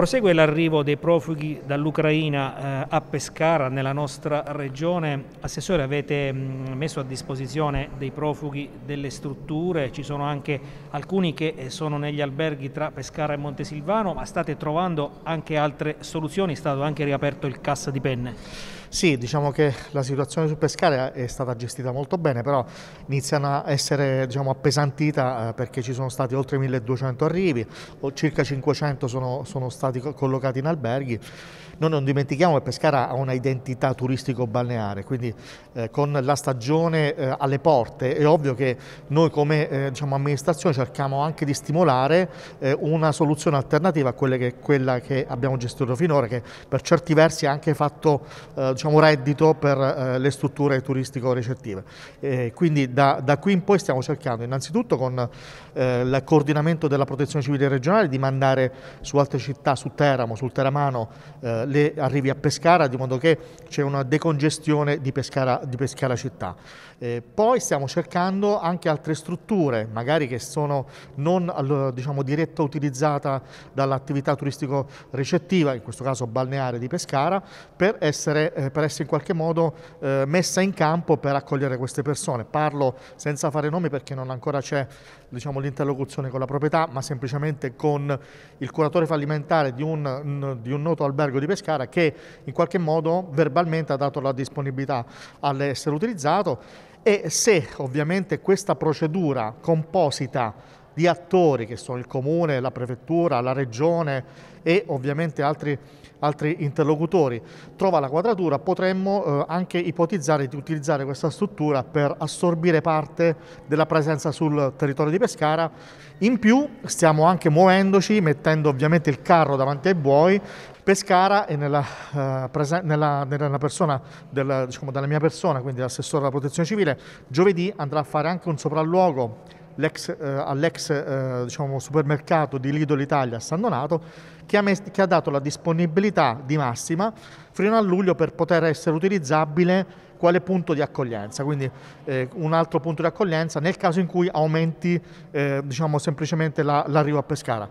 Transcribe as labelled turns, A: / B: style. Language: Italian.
A: Prosegue l'arrivo dei profughi dall'Ucraina eh, a Pescara, nella nostra regione. Assessore, avete mh, mm, messo a disposizione dei profughi delle strutture, ci sono anche alcuni che eh, sono negli alberghi tra Pescara e Montesilvano, ma state trovando anche altre soluzioni, è stato anche riaperto il cassa di penne.
B: Sì, diciamo che la situazione su Pescara è stata gestita molto bene, però iniziano a essere diciamo, appesantita eh, perché ci sono stati oltre 1200 arrivi, circa 500 sono, sono stati collocati in alberghi. Noi non dimentichiamo che Pescara ha una identità turistico-balneare, quindi eh, con la stagione eh, alle porte è ovvio che noi come eh, diciamo, amministrazione cerchiamo anche di stimolare eh, una soluzione alternativa a che, quella che abbiamo gestito finora, che per certi versi ha anche fatto eh, diciamo, reddito per eh, le strutture turistico-recettive. Eh, quindi da, da, qui in poi stiamo cercando innanzitutto con eh, il coordinamento della protezione civile regionale di mandare su altre città, su Teramo, sul Teramano, eh, le arrivi a Pescara, di modo che c'è una decongestione di Pescara, di Pescara città. Eh, poi stiamo cercando anche altre strutture, magari che sono non diciamo, diretta utilizzata dall'attività turistico-recettiva, in questo caso balneare di Pescara, per essere eh, per essere in qualche modo eh, messa in campo per accogliere queste persone. Parlo senza fare nomi perché non ancora c'è diciamo, l'interlocuzione con la proprietà, ma semplicemente con il curatore fallimentare di un, di un noto albergo di Pescara che in qualche modo verbalmente ha dato la disponibilità all'essere utilizzato e se ovviamente questa procedura composita di attori che sono il comune, la prefettura, la regione e ovviamente altri, altri interlocutori, trova la quadratura, potremmo eh, anche ipotizzare di utilizzare questa struttura per assorbire parte della presenza sul territorio di Pescara. In più stiamo anche muovendoci, mettendo ovviamente il carro davanti ai buoi, Pescara e nella, eh, nella, nella persona del, diciamo, della mia persona, quindi l'assessore alla protezione civile, giovedì andrà a fare anche un sopralluogo eh, all'ex eh, diciamo, supermercato di Lidl Italia a San Donato, che ha, messo, che ha dato la disponibilità di massima fino a luglio per poter essere utilizzabile quale punto di accoglienza, quindi eh, un altro punto di accoglienza nel caso in cui aumenti eh, diciamo, semplicemente la, l'arrivo a Pescara.